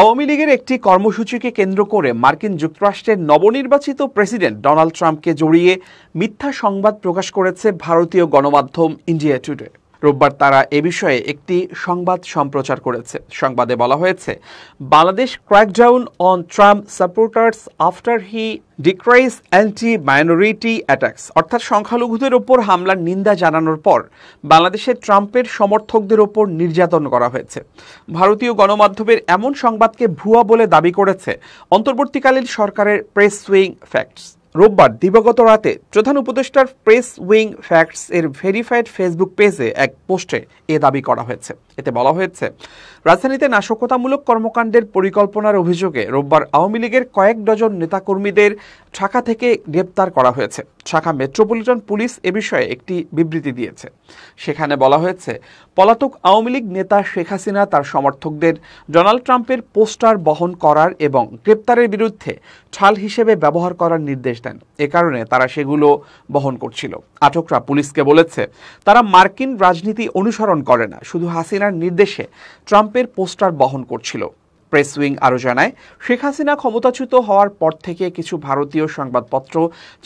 আওয়ামী লীগের একটি কর্মসূচিকে কেন্দ্র করে মার্কিন যুক্তরাষ্ট্রের নবনির্বাচিত প্রেসিডেন্ট ডোনাল্ড ট্রাম্পকে জড়িয়ে মিথ্যা সংবাদ প্রকাশ করেছে ভারতীয় গণমাধ্যম ইন্ডিয়া টুডে রোববার তারা এ বিষয়ে একটি সংবাদ সম্প্রচার করেছে সংবাদে বলা হয়েছে Bangladesh crackdown on Trump supporters after he decries anti minority attacks অর্থাৎ সংখ্যালঘুদের ওপর হামলার নিন্দা জানানোর পর বাংলাদেশে ট্রাম্পের সমর্থকদের ওপর নির্যাতন করা হয়েছে ভারতীয় গণমাধ্যমের এমন সংবাদকে ভুয়া বলে দাবি করেছে অন্তর্বর্তীকালীন সরকারের প্রেস সুইং ফ্যাক্টস রোববার দিবাগত রাতে প্রধান উপদেষ্টার প্রেস উইং ফ্যাক্টস এর ভেরিফাইড ফেসবুক পেজে এক পোস্টে এ দাবি করা হয়েছে এতে বলা হয়েছে রাজধানীতে নাশকতামূলক কর্মকাণ্ডের পরিকল্পনার অভিযোগে রোববার আওয়ামী লীগের কয়েক ডজন নেতাকর্মীদের ঢাকা থেকে গ্রেপ্তার করা হয়েছে ঢাকা মেট্রোপলিটন পুলিশ এ বিষয়ে একটি বিবৃতি দিয়েছে সেখানে বলা হয়েছে পলাতক আওয়ামী লীগ নেতা শেখ হাসিনা তার সমর্থকদের ডোনাল্ড ট্রাম্পের পোস্টার বহন করার এবং গ্রেপ্তারের বিরুদ্ধে ছাল হিসেবে ব্যবহার করার নির্দেশ প্রতিষ্ঠান এ কারণে তারা সেগুলো বহন করছিল আটকরা পুলিশকে বলেছে তারা মার্কিন রাজনীতি অনুসরণ করে না শুধু হাসিনার নির্দেশে ট্রাম্পের পোস্টার বহন করছিল প্রেস উইং আরও জানায় শেখ হাসিনা ক্ষমতাচ্যুত হওয়ার পর থেকে কিছু ভারতীয় সংবাদপত্র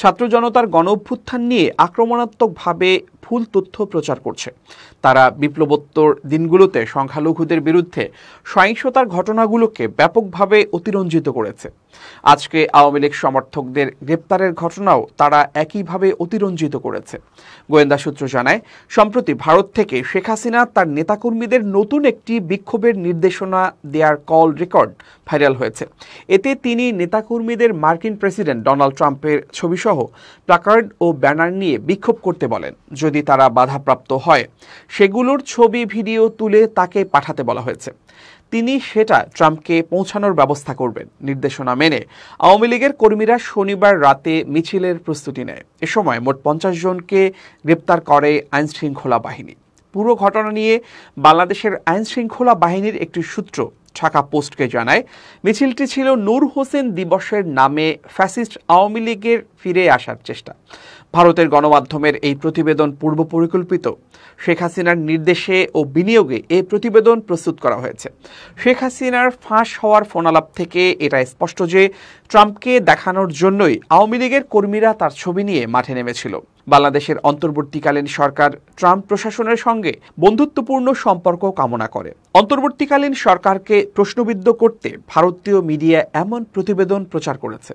ছাত্র জনতার গণ অভ্যুত্থান নিয়ে আক্রমণাত্মকভাবে ভুল তথ্য প্রচার করছে তারা বিপ্লবোত্তর দিনগুলোতে সংখ্যালঘুদের বিরুদ্ধে সহিংসতার ঘটনাগুলোকে ব্যাপকভাবে অতিরঞ্জিত করেছে আজকে আওয়ামী লীগ সমর্থকদের গ্রেপ্তারের ঘটনাও তারা একইভাবে অতিরঞ্জিত করেছে গোয়েন্দা সূত্র জানায় সম্প্রতি ভারত থেকে শেখ হাসিনা তার নেতাকর্মীদের নতুন একটি বিক্ষোভের নির্দেশনা দেয়ার কল রেকর্ড ভাইরাল হয়েছে এতে তিনি নেতাকর্মীদের মার্কিন প্রেসিডেন্ট ডোনাল্ড ট্রাম্পের ছবিসহ প্লাকার্ড ও ব্যানার নিয়ে বিক্ষোভ করতে বলেন যদি তারা বাধাপ্রাপ্ত হয় সেগুলোর ছবি ভিডিও তুলে তাকে পাঠাতে বলা হয়েছে তিনি সেটা ট্রাম্পকে পৌঁছানোর ব্যবস্থা করবেন নির্দেশনা মেনে আওয়ামী লীগের কর্মীরা শনিবার রাতে মিছিলের প্রস্তুতি নেয় এ সময় মোট পঞ্চাশ জনকে গ্রেপ্তার করে আইনশৃঙ্খলা বাহিনী পুরো ঘটনা নিয়ে বাংলাদেশের আইনশৃঙ্খলা বাহিনীর একটি সূত্র ছাকা পোস্টকে জানায় মিছিলটি ছিল নূর হোসেন দিবসের নামে ফ্যাসিস্ট আওয়ামী লীগের ফিরে আসার চেষ্টা ভারতের গণমাধ্যমের এই প্রতিবেদন পূর্ব পরিকল্পিত শেখ হাসিনার নির্দেশে ও বিনিয়োগে এই প্রতিবেদন প্রস্তুত করা হয়েছে শেখ হাসিনার ফাঁস হওয়ার ফোনালাপ থেকে এটা স্পষ্ট যে ট্রাম্পকে দেখানোর জন্যই আওয়ামী লীগের কর্মীরা তার ছবি নিয়ে মাঠে নেমেছিল বাংলাদেশের অন্তর্বর্তীকালীন সরকার ট্রাম্প প্রশাসনের সঙ্গে বন্ধুত্বপূর্ণ সম্পর্ক কামনা করে অন্তর্বর্তীকালীন সরকারকে প্রশ্নবিদ্ধ করতে ভারতীয় মিডিয়া এমন প্রতিবেদন প্রচার করেছে